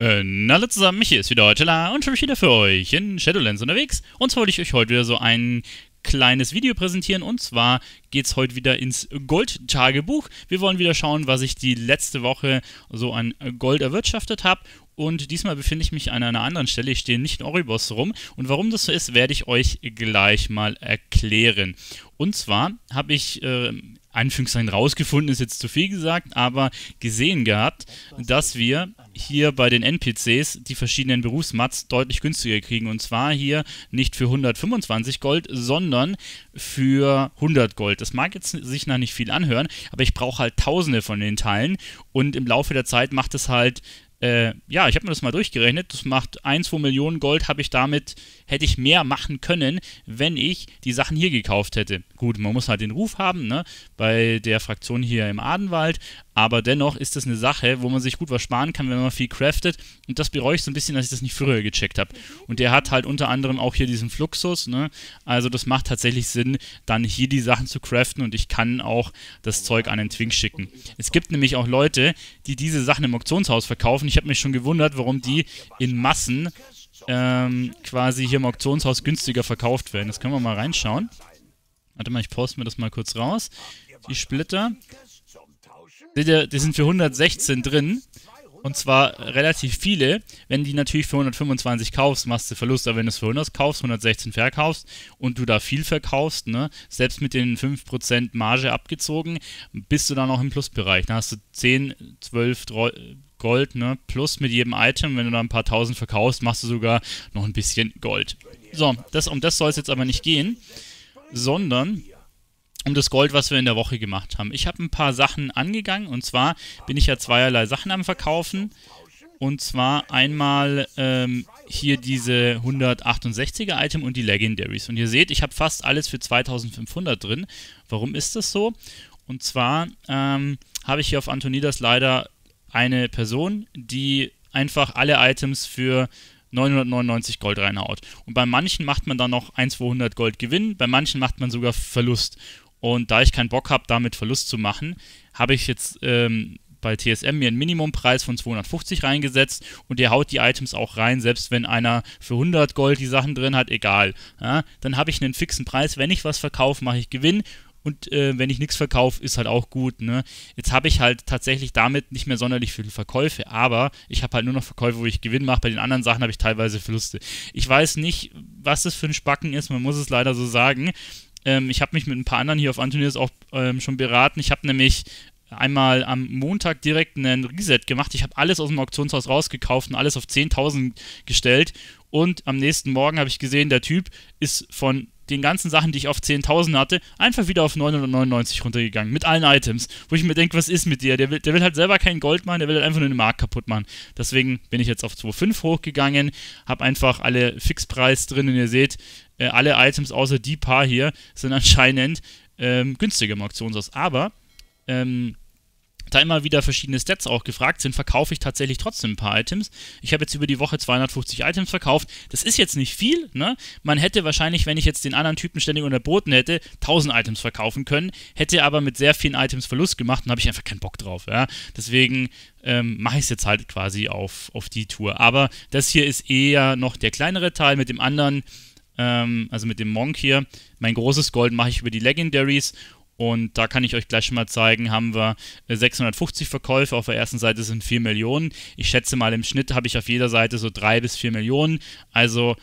Na alle zusammen, Michi ist wieder heute da und schon wieder für euch in Shadowlands unterwegs. Und zwar wollte ich euch heute wieder so ein kleines Video präsentieren und zwar geht's heute wieder ins Gold-Tagebuch. Wir wollen wieder schauen, was ich die letzte Woche so an Gold erwirtschaftet habe und diesmal befinde ich mich an einer anderen Stelle. Ich stehe nicht in Oribos rum. Und warum das so ist, werde ich euch gleich mal erklären. Und zwar habe ich äh, Anführungszeichen rausgefunden ist jetzt zu viel gesagt, aber gesehen gehabt, dass wir hier bei den NPCs die verschiedenen Berufsmats deutlich günstiger kriegen. Und zwar hier nicht für 125 Gold, sondern für 100 Gold. Das mag jetzt sich nach nicht viel anhören, aber ich brauche halt tausende von den Teilen und im Laufe der Zeit macht es halt äh, ja, ich habe mir das mal durchgerechnet. Das macht 1, 2 Millionen Gold habe ich damit, hätte ich mehr machen können, wenn ich die Sachen hier gekauft hätte. Gut, man muss halt den Ruf haben, ne? Bei der Fraktion hier im Adenwald. Aber dennoch ist das eine Sache, wo man sich gut was sparen kann, wenn man viel craftet. Und das bereue ich so ein bisschen, dass ich das nicht früher gecheckt habe. Und der hat halt unter anderem auch hier diesen Fluxus. Ne? Also das macht tatsächlich Sinn, dann hier die Sachen zu craften. Und ich kann auch das Zeug an den Twink schicken. Es gibt nämlich auch Leute, die diese Sachen im Auktionshaus verkaufen. Ich habe mich schon gewundert, warum die in Massen ähm, quasi hier im Auktionshaus günstiger verkauft werden. Das können wir mal reinschauen. Warte mal, ich poste mir das mal kurz raus. Die Splitter. Seht ihr, Die sind für 116 drin. Und zwar relativ viele. Wenn die natürlich für 125 kaufst, machst du Verlust. Aber wenn du es für 100 kaufst, 116 verkaufst und du da viel verkaufst, ne, selbst mit den 5% Marge abgezogen, bist du dann auch im Plusbereich. Dann hast du 10, 12 Gold ne, plus mit jedem Item. Wenn du da ein paar Tausend verkaufst, machst du sogar noch ein bisschen Gold. So, das, um das soll es jetzt aber nicht gehen, sondern um das Gold, was wir in der Woche gemacht haben. Ich habe ein paar Sachen angegangen und zwar bin ich ja zweierlei Sachen am Verkaufen. Und zwar einmal ähm, hier diese 168er Item und die Legendaries. Und ihr seht, ich habe fast alles für 2500 drin. Warum ist das so? Und zwar ähm, habe ich hier auf Antonidas leider eine Person, die einfach alle Items für 999 Gold reinhaut. Und bei manchen macht man dann noch 1 200 Gold Gewinn, bei manchen macht man sogar Verlust. Und da ich keinen Bock habe, damit Verlust zu machen, habe ich jetzt ähm, bei TSM mir einen Minimumpreis von 250 reingesetzt und der haut die Items auch rein, selbst wenn einer für 100 Gold die Sachen drin hat, egal. Ja, dann habe ich einen fixen Preis. Wenn ich was verkaufe, mache ich Gewinn und äh, wenn ich nichts verkaufe, ist halt auch gut. Ne? Jetzt habe ich halt tatsächlich damit nicht mehr sonderlich viele Verkäufe, aber ich habe halt nur noch Verkäufe, wo ich Gewinn mache. Bei den anderen Sachen habe ich teilweise Verluste. Ich weiß nicht, was das für ein Spacken ist, man muss es leider so sagen. Ähm, ich habe mich mit ein paar anderen hier auf Antonius auch ähm, schon beraten. Ich habe nämlich einmal am Montag direkt einen Reset gemacht. Ich habe alles aus dem Auktionshaus rausgekauft und alles auf 10.000 gestellt. Und am nächsten Morgen habe ich gesehen, der Typ ist von den ganzen Sachen, die ich auf 10.000 hatte, einfach wieder auf 999 runtergegangen. Mit allen Items. Wo ich mir denke, was ist mit dir? Der will, der will halt selber kein Gold machen, der will halt einfach nur den Markt kaputt machen. Deswegen bin ich jetzt auf 2.5 hochgegangen, habe einfach alle Fixpreis drin und ihr seht, äh, alle Items außer die paar hier sind anscheinend ähm, günstige im Auktionshaus. Aber ähm, da immer wieder verschiedene Stats auch gefragt sind, verkaufe ich tatsächlich trotzdem ein paar Items. Ich habe jetzt über die Woche 250 Items verkauft. Das ist jetzt nicht viel. Ne? Man hätte wahrscheinlich, wenn ich jetzt den anderen Typen ständig unterboten hätte, 1000 Items verkaufen können, hätte aber mit sehr vielen Items Verlust gemacht und habe ich einfach keinen Bock drauf. Ja? Deswegen ähm, mache ich es jetzt halt quasi auf, auf die Tour. Aber das hier ist eher noch der kleinere Teil mit dem anderen ähm, also mit dem Monk hier. Mein großes Gold mache ich über die Legendaries und da kann ich euch gleich schon mal zeigen, haben wir 650 äh, Verkäufe, auf der ersten Seite sind 4 Millionen. Ich schätze mal, im Schnitt habe ich auf jeder Seite so 3 bis 4 Millionen. Also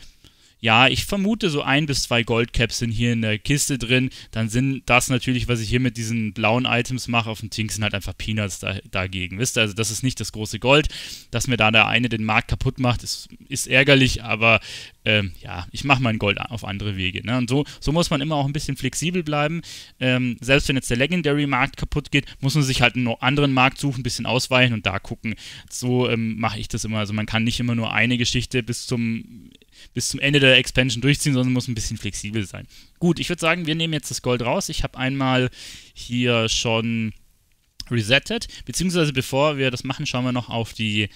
ja, ich vermute, so ein bis zwei Goldcaps sind hier in der Kiste drin. Dann sind das natürlich, was ich hier mit diesen blauen Items mache, auf dem Tink sind halt einfach Peanuts da, dagegen. Wisst ihr, also das ist nicht das große Gold. Dass mir da der eine den Markt kaputt macht, ist, ist ärgerlich, aber ähm, ja, ich mache mein Gold auf andere Wege. Ne? Und so, so muss man immer auch ein bisschen flexibel bleiben. Ähm, selbst wenn jetzt der Legendary-Markt kaputt geht, muss man sich halt einen anderen Markt suchen, ein bisschen ausweichen und da gucken. So ähm, mache ich das immer. Also man kann nicht immer nur eine Geschichte bis zum bis zum Ende der Expansion durchziehen, sondern muss ein bisschen flexibel sein. Gut, ich würde sagen, wir nehmen jetzt das Gold raus. Ich habe einmal hier schon resettet, beziehungsweise bevor wir das machen, schauen wir noch auf die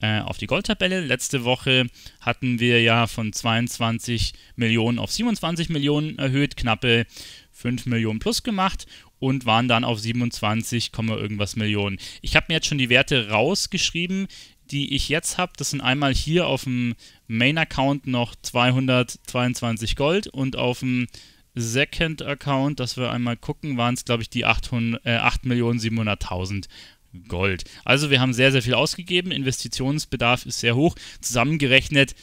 äh, auf die Goldtabelle. Letzte Woche hatten wir ja von 22 Millionen auf 27 Millionen erhöht, knappe 5 Millionen plus gemacht und waren dann auf 27, irgendwas Millionen. Ich habe mir jetzt schon die Werte rausgeschrieben die ich jetzt habe, das sind einmal hier auf dem Main-Account noch 222 Gold und auf dem Second-Account, dass wir einmal gucken, waren es, glaube ich, die äh, 8.700.000 Gold. Also wir haben sehr, sehr viel ausgegeben. Investitionsbedarf ist sehr hoch. Zusammengerechnet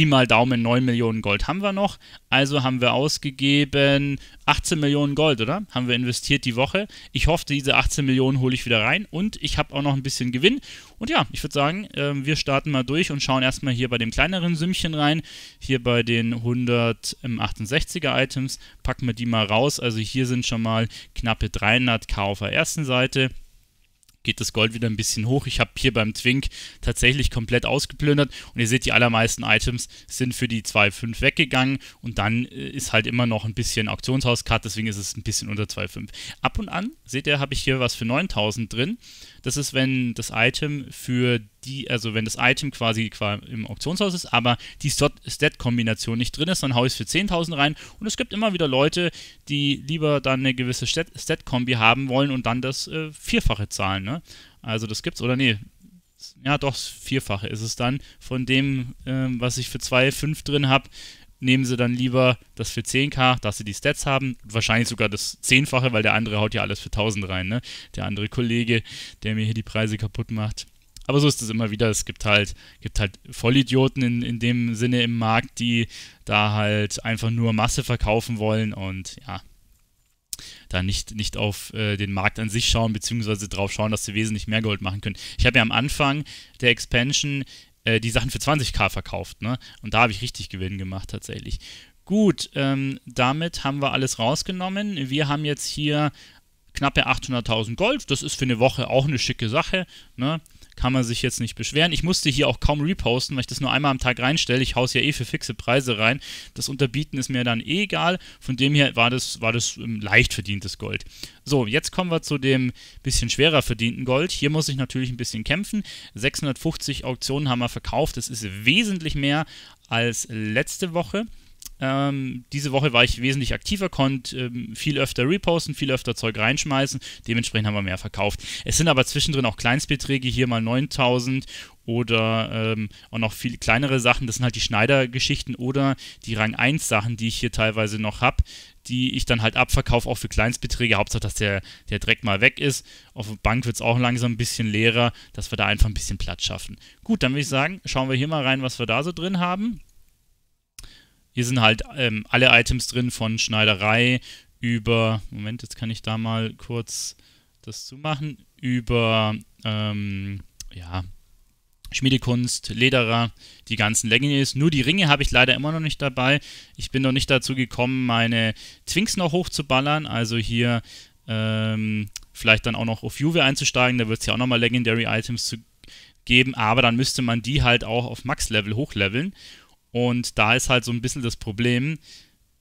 Pi mal Daumen 9 Millionen Gold haben wir noch. Also haben wir ausgegeben 18 Millionen Gold, oder? Haben wir investiert die Woche. Ich hoffe, diese 18 Millionen hole ich wieder rein und ich habe auch noch ein bisschen Gewinn. Und ja, ich würde sagen, äh, wir starten mal durch und schauen erstmal hier bei dem kleineren Sümmchen rein. Hier bei den 168er Items packen wir die mal raus. Also hier sind schon mal knappe 300k auf der ersten Seite geht das Gold wieder ein bisschen hoch. Ich habe hier beim Twink tatsächlich komplett ausgeplündert und ihr seht, die allermeisten Items sind für die 2,5 weggegangen und dann äh, ist halt immer noch ein bisschen auktionshaus deswegen ist es ein bisschen unter 2,5. Ab und an, seht ihr, habe ich hier was für 9000 drin. Das ist, wenn das Item für die, also wenn das Item quasi im Auktionshaus ist, aber die Stat-Kombination nicht drin ist, dann haue ich es für 10.000 rein. Und es gibt immer wieder Leute, die lieber dann eine gewisse Stat-Kombi haben wollen und dann das äh, Vierfache zahlen. Ne? Also das gibt's, oder nee, ja doch, Vierfache ist es dann. Von dem, ähm, was ich für 2,5 drin habe, nehmen sie dann lieber das für 10k, dass sie die Stats haben. Wahrscheinlich sogar das Zehnfache, weil der andere haut ja alles für 1000 rein, ne? Der andere Kollege, der mir hier die Preise kaputt macht. Aber so ist es immer wieder. Es gibt halt, gibt halt Vollidioten in, in dem Sinne im Markt, die da halt einfach nur Masse verkaufen wollen und ja, da nicht, nicht auf äh, den Markt an sich schauen, beziehungsweise drauf schauen, dass sie wesentlich mehr Gold machen können. Ich habe ja am Anfang der Expansion äh, die Sachen für 20k verkauft, ne? Und da habe ich richtig Gewinn gemacht tatsächlich. Gut, ähm, damit haben wir alles rausgenommen. Wir haben jetzt hier knappe 800.000 Gold. Das ist für eine Woche auch eine schicke Sache. Ne? kann man sich jetzt nicht beschweren. Ich musste hier auch kaum reposten, weil ich das nur einmal am Tag reinstelle. Ich haus ja eh für fixe Preise rein. Das Unterbieten ist mir dann eh egal. Von dem her war das, war das ähm, leicht verdientes Gold. So, jetzt kommen wir zu dem bisschen schwerer verdienten Gold. Hier muss ich natürlich ein bisschen kämpfen. 650 Auktionen haben wir verkauft. Das ist wesentlich mehr als letzte Woche. Ähm, diese Woche war ich wesentlich aktiver, konnte ähm, viel öfter reposten, viel öfter Zeug reinschmeißen. Dementsprechend haben wir mehr verkauft. Es sind aber zwischendrin auch Kleinstbeträge, hier mal 9000 oder ähm, auch noch viel kleinere Sachen. Das sind halt die Schneidergeschichten oder die Rang 1 Sachen, die ich hier teilweise noch habe, die ich dann halt abverkaufe, auch für Kleinstbeträge. Hauptsache, dass der, der Dreck mal weg ist. Auf der Bank wird es auch langsam ein bisschen leerer, dass wir da einfach ein bisschen Platz schaffen. Gut, dann würde ich sagen, schauen wir hier mal rein, was wir da so drin haben. Hier sind halt ähm, alle Items drin von Schneiderei über, Moment, jetzt kann ich da mal kurz das zumachen, über, ähm, ja, Schmiedekunst, Lederer, die ganzen Leggings. Nur die Ringe habe ich leider immer noch nicht dabei. Ich bin noch nicht dazu gekommen, meine Twinks noch hochzuballern. Also hier ähm, vielleicht dann auch noch auf Juve einzusteigen. Da wird es ja auch nochmal Legendary Items zu geben. Aber dann müsste man die halt auch auf Max-Level hochleveln. Und da ist halt so ein bisschen das Problem,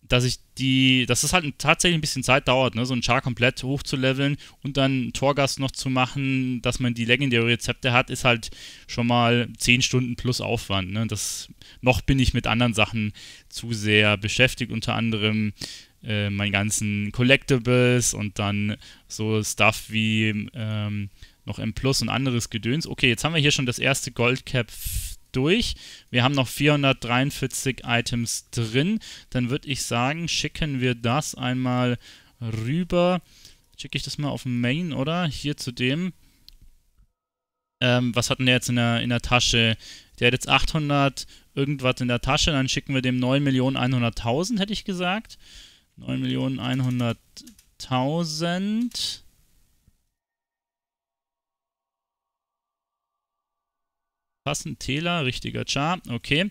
dass ich die, dass es halt tatsächlich ein bisschen Zeit dauert, ne? so ein Char komplett hochzuleveln und dann Torgast noch zu machen, dass man die legendäre Rezepte hat, ist halt schon mal 10 Stunden plus Aufwand. Ne? Das, noch bin ich mit anderen Sachen zu sehr beschäftigt, unter anderem äh, meinen ganzen Collectibles und dann so Stuff wie ähm, noch M Plus und anderes Gedöns. Okay, jetzt haben wir hier schon das erste Goldcap durch. Wir haben noch 443 Items drin. Dann würde ich sagen, schicken wir das einmal rüber. Schicke ich das mal auf Main, oder? Hier zu dem. Ähm, was hatten der jetzt in der, in der Tasche? Der hat jetzt 800 irgendwas in der Tasche. Dann schicken wir dem 9.100.000, hätte ich gesagt. 9.100.000. passend. Tela, richtiger Char, okay.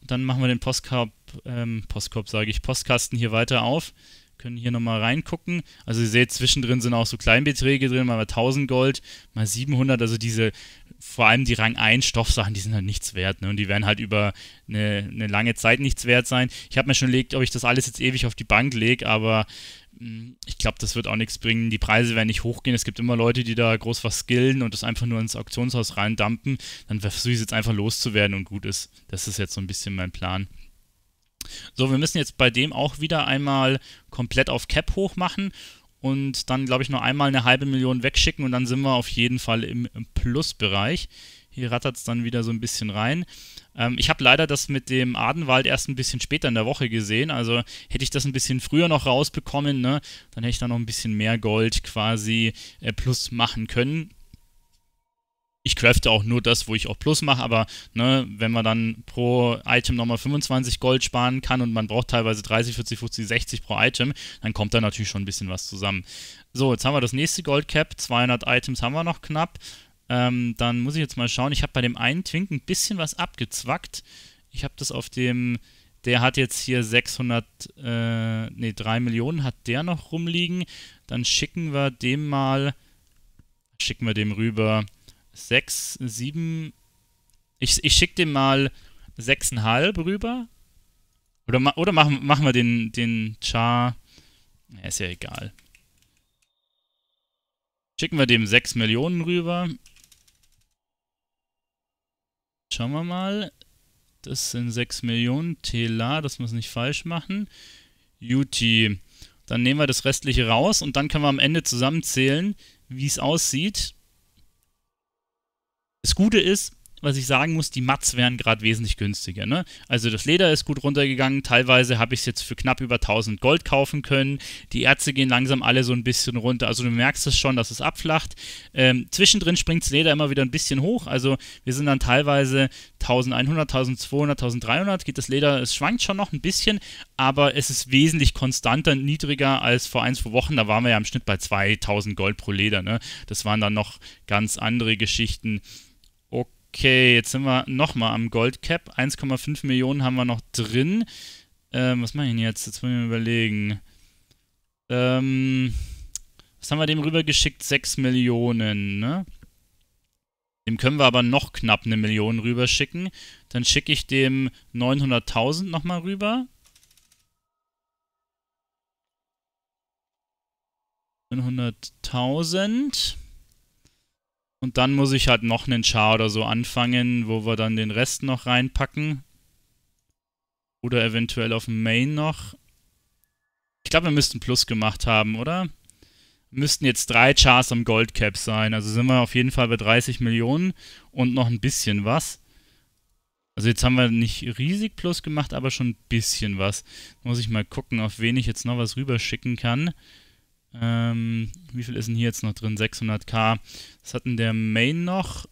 Und dann machen wir den Postkorb, ähm, Postkorb sage ich, Postkasten hier weiter auf können hier nochmal reingucken. Also ihr seht, zwischendrin sind auch so Kleinbeträge drin, mal 1000 Gold, mal 700, also diese, vor allem die Rang 1 Stoffsachen, die sind halt nichts wert ne? und die werden halt über eine, eine lange Zeit nichts wert sein. Ich habe mir schon überlegt, ob ich das alles jetzt ewig auf die Bank lege, aber hm, ich glaube, das wird auch nichts bringen. Die Preise werden nicht hochgehen. Es gibt immer Leute, die da groß was skillen und das einfach nur ins Auktionshaus reindumpen. Dann versuche ich es jetzt einfach loszuwerden und gut ist. Das ist jetzt so ein bisschen mein Plan. So, wir müssen jetzt bei dem auch wieder einmal komplett auf Cap hoch machen und dann, glaube ich, noch einmal eine halbe Million wegschicken und dann sind wir auf jeden Fall im, im Plusbereich. Hier rattert es dann wieder so ein bisschen rein. Ähm, ich habe leider das mit dem Adenwald erst ein bisschen später in der Woche gesehen. Also hätte ich das ein bisschen früher noch rausbekommen, ne, dann hätte ich da noch ein bisschen mehr Gold quasi äh, plus machen können ich crafte auch nur das, wo ich auch Plus mache, aber ne, wenn man dann pro Item nochmal 25 Gold sparen kann und man braucht teilweise 30, 40, 50, 60 pro Item, dann kommt da natürlich schon ein bisschen was zusammen. So, jetzt haben wir das nächste Gold Cap, 200 Items haben wir noch knapp. Ähm, dann muss ich jetzt mal schauen, ich habe bei dem einen Twink ein bisschen was abgezwackt. Ich habe das auf dem, der hat jetzt hier 600, äh, nee, 3 Millionen hat der noch rumliegen. Dann schicken wir dem mal, schicken wir dem rüber sechs, sieben. Ich, ich schicke dem mal sechseinhalb rüber. Oder, oder machen, machen wir den, den Char. Ja, ist ja egal. Schicken wir dem 6 Millionen rüber. Schauen wir mal. Das sind 6 Millionen. Tela, das muss nicht falsch machen. Juti. Dann nehmen wir das restliche raus und dann können wir am Ende zusammenzählen, wie es aussieht. Das Gute ist, was ich sagen muss, die Mats wären gerade wesentlich günstiger. Ne? Also das Leder ist gut runtergegangen, teilweise habe ich es jetzt für knapp über 1000 Gold kaufen können. Die Ärzte gehen langsam alle so ein bisschen runter. Also du merkst es schon, dass es abflacht. Ähm, zwischendrin springt das Leder immer wieder ein bisschen hoch. Also wir sind dann teilweise 1100, 1200, 1300 geht das Leder. Es schwankt schon noch ein bisschen, aber es ist wesentlich konstanter, und niedriger als vor ein, zwei Wochen. Da waren wir ja im Schnitt bei 2000 Gold pro Leder. Ne? Das waren dann noch ganz andere Geschichten. Okay, jetzt sind wir nochmal am Gold Cap. 1,5 Millionen haben wir noch drin. Ähm, was mache ich denn jetzt? Jetzt wollen wir überlegen. Ähm, was haben wir dem rübergeschickt? 6 Millionen, ne? Dem können wir aber noch knapp eine Million rüberschicken. Dann schicke ich dem 900.000 nochmal rüber. 900.000. Und dann muss ich halt noch einen Char oder so anfangen, wo wir dann den Rest noch reinpacken. Oder eventuell auf dem Main noch. Ich glaube, wir müssten Plus gemacht haben, oder? Müssten jetzt drei Chars am Goldcap sein. Also sind wir auf jeden Fall bei 30 Millionen und noch ein bisschen was. Also jetzt haben wir nicht riesig Plus gemacht, aber schon ein bisschen was. Muss ich mal gucken, auf wen ich jetzt noch was rüberschicken kann. Ähm, wie viel ist denn hier jetzt noch drin? 600k. Was hat denn der Main noch?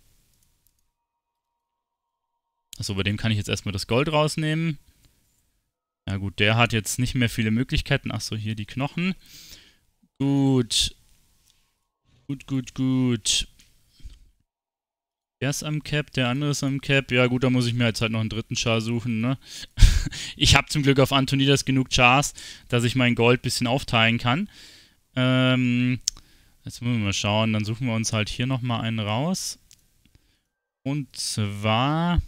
Achso, bei dem kann ich jetzt erstmal das Gold rausnehmen. Ja gut, der hat jetzt nicht mehr viele Möglichkeiten. Achso, hier die Knochen. Gut. Gut, gut, gut. Der ist am Cap, der andere ist am Cap. Ja gut, da muss ich mir jetzt halt noch einen dritten Char suchen, ne? ich habe zum Glück auf Antonidas genug Chars, dass ich mein Gold ein bisschen aufteilen kann. Ähm, jetzt müssen wir mal schauen. Dann suchen wir uns halt hier nochmal einen raus. Und zwar...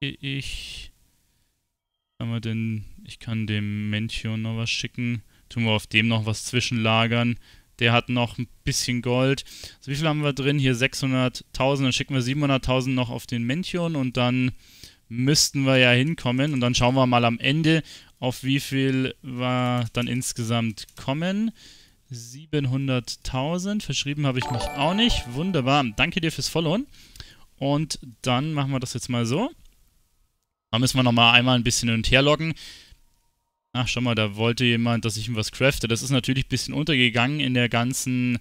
Ich... Haben wir denn... Ich kann dem Mention noch was schicken. Tun wir auf dem noch was zwischenlagern. Der hat noch ein bisschen Gold. Also wie viel haben wir drin? Hier 600.000. Dann schicken wir 700.000 noch auf den Mention und dann müssten wir ja hinkommen. Und dann schauen wir mal am Ende, auf wie viel wir dann insgesamt kommen. 700.000. Verschrieben habe ich mich auch nicht. Wunderbar. Danke dir fürs Followen. Und dann machen wir das jetzt mal so. Da müssen wir nochmal einmal ein bisschen hin und her loggen. Ach, schau mal, da wollte jemand, dass ich ihm was crafte. Das ist natürlich ein bisschen untergegangen in der ganzen,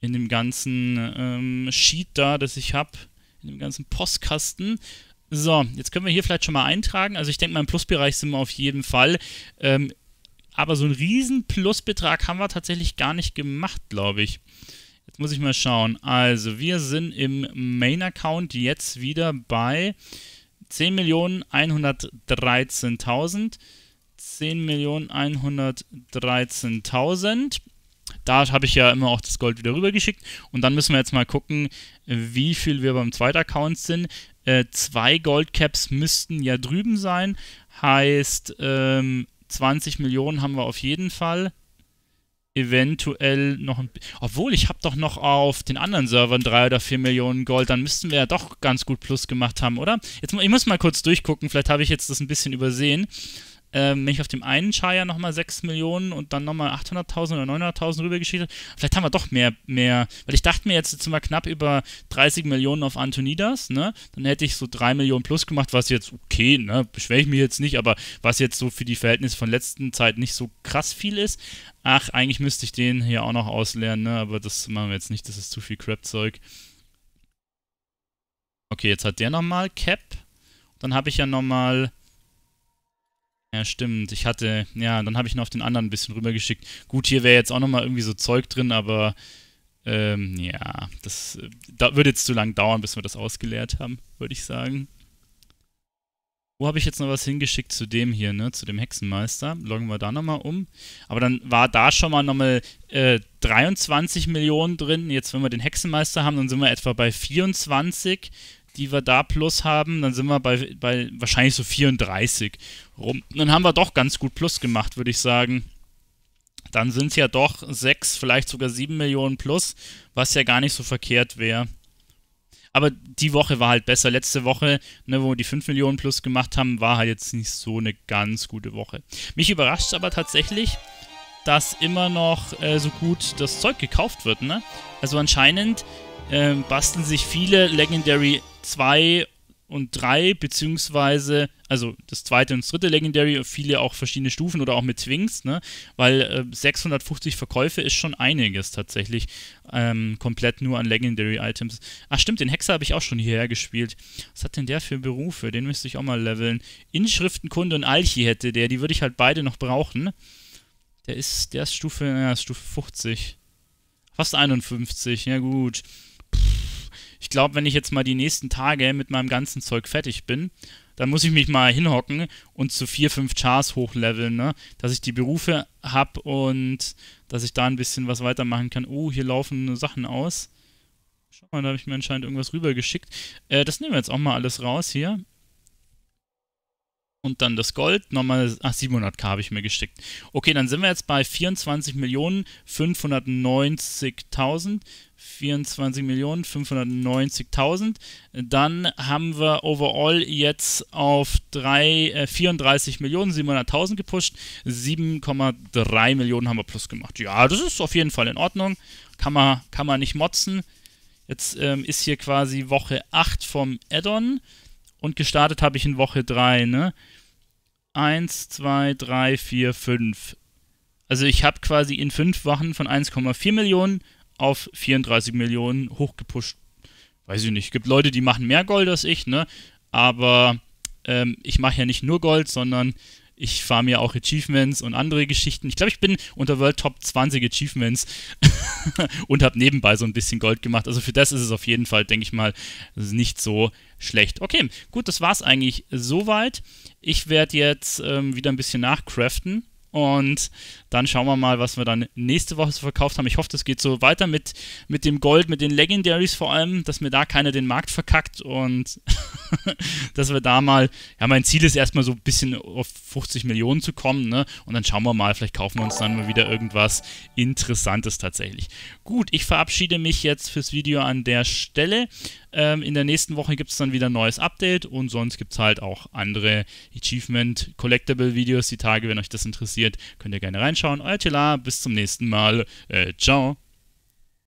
in dem ganzen ähm, Sheet da, das ich habe, in dem ganzen Postkasten. So, jetzt können wir hier vielleicht schon mal eintragen. Also ich denke mal, im Plusbereich sind wir auf jeden Fall. Ähm, aber so einen riesen Plusbetrag haben wir tatsächlich gar nicht gemacht, glaube ich. Jetzt muss ich mal schauen. Also wir sind im Main-Account jetzt wieder bei 10.113.000. 10.113.000. Da habe ich ja immer auch das Gold wieder rübergeschickt. Und dann müssen wir jetzt mal gucken, wie viel wir beim zweiten Account sind. Äh, zwei Gold Caps müssten ja drüben sein. Heißt, ähm, 20 Millionen haben wir auf jeden Fall. Eventuell noch ein. Obwohl, ich habe doch noch auf den anderen Servern 3 oder 4 Millionen Gold. Dann müssten wir ja doch ganz gut Plus gemacht haben, oder? Jetzt, ich muss mal kurz durchgucken. Vielleicht habe ich jetzt das ein bisschen übersehen ähm, wenn ich auf dem einen Shire nochmal 6 Millionen und dann nochmal 800.000 oder 900.000 rübergeschickt habe, vielleicht haben wir doch mehr, mehr, weil ich dachte mir jetzt, jetzt sind wir knapp über 30 Millionen auf Antonidas, ne, dann hätte ich so 3 Millionen plus gemacht, was jetzt okay, ne, beschwere ich mich jetzt nicht, aber was jetzt so für die Verhältnisse von letzten Zeit nicht so krass viel ist, ach, eigentlich müsste ich den hier auch noch auslernen, ne, aber das machen wir jetzt nicht, das ist zu viel Crap-Zeug. Okay, jetzt hat der nochmal Cap, dann habe ich ja nochmal ja, stimmt. Ich hatte, ja, dann habe ich noch auf den anderen ein bisschen rübergeschickt. Gut, hier wäre jetzt auch nochmal irgendwie so Zeug drin, aber ähm, ja, das äh, da würde jetzt zu lange dauern, bis wir das ausgeleert haben, würde ich sagen. Wo habe ich jetzt noch was hingeschickt zu dem hier, ne? Zu dem Hexenmeister. Loggen wir da nochmal um. Aber dann war da schon mal nochmal äh, 23 Millionen drin. Jetzt, wenn wir den Hexenmeister haben, dann sind wir etwa bei 24 die wir da plus haben, dann sind wir bei, bei wahrscheinlich so 34 rum. Dann haben wir doch ganz gut plus gemacht, würde ich sagen. Dann sind es ja doch 6, vielleicht sogar 7 Millionen plus, was ja gar nicht so verkehrt wäre. Aber die Woche war halt besser. Letzte Woche, ne, wo wir die 5 Millionen plus gemacht haben, war halt jetzt nicht so eine ganz gute Woche. Mich überrascht aber tatsächlich, dass immer noch äh, so gut das Zeug gekauft wird. Ne? Also anscheinend äh, basteln sich viele Legendary 2 und 3, beziehungsweise, also das zweite und das dritte Legendary, viele auch verschiedene Stufen oder auch mit Twinks, ne? weil äh, 650 Verkäufe ist schon einiges tatsächlich, ähm, komplett nur an Legendary-Items. Ach stimmt, den Hexer habe ich auch schon hierher gespielt. Was hat denn der für Berufe? Den müsste ich auch mal leveln. Inschriftenkunde und Alchi hätte der, die würde ich halt beide noch brauchen. Der ist, der ist Stufe, ja, Stufe 50. Fast 51, ja gut ich glaube, wenn ich jetzt mal die nächsten Tage mit meinem ganzen Zeug fertig bin, dann muss ich mich mal hinhocken und zu vier, fünf Chars hochleveln, ne? Dass ich die Berufe habe und dass ich da ein bisschen was weitermachen kann. Oh, hier laufen Sachen aus. Schau mal, da habe ich mir anscheinend irgendwas rübergeschickt. Äh, das nehmen wir jetzt auch mal alles raus hier und dann das Gold, nochmal, ach, 700k habe ich mir gesteckt. Okay, dann sind wir jetzt bei 24.590.000. 24.590.000. Dann haben wir overall jetzt auf 3, äh, 34 gepusht. 7,3 Millionen haben wir plus gemacht. Ja, das ist auf jeden Fall in Ordnung. Kann man, kann man nicht motzen. Jetzt ähm, ist hier quasi Woche 8 vom Addon und gestartet habe ich in Woche 3, ne? 1, 2, 3, 4, 5. Also ich habe quasi in 5 Wochen von 1,4 Millionen auf 34 Millionen hochgepusht. Weiß ich nicht. Es Gibt Leute, die machen mehr Gold als ich, ne? Aber ähm, ich mache ja nicht nur Gold, sondern ich fahre mir auch Achievements und andere Geschichten. Ich glaube, ich bin unter World Top 20 Achievements und habe nebenbei so ein bisschen Gold gemacht. Also für das ist es auf jeden Fall, denke ich mal, nicht so schlecht. Okay, gut, das war es eigentlich soweit. Ich werde jetzt ähm, wieder ein bisschen nachcraften und dann schauen wir mal, was wir dann nächste Woche so verkauft haben. Ich hoffe, das geht so weiter mit, mit dem Gold, mit den Legendaries vor allem, dass mir da keiner den Markt verkackt und dass wir da mal, ja, mein Ziel ist erstmal so ein bisschen auf 50 Millionen zu kommen, ne? Und dann schauen wir mal, vielleicht kaufen wir uns dann mal wieder irgendwas Interessantes tatsächlich. Gut, ich verabschiede mich jetzt fürs Video an der Stelle. Ähm, in der nächsten Woche gibt es dann wieder ein neues Update und sonst gibt es halt auch andere Achievement Collectible Videos die Tage. Wenn euch das interessiert, könnt ihr gerne reinschauen. Euer Tila, bis zum nächsten Mal. Äh, ciao.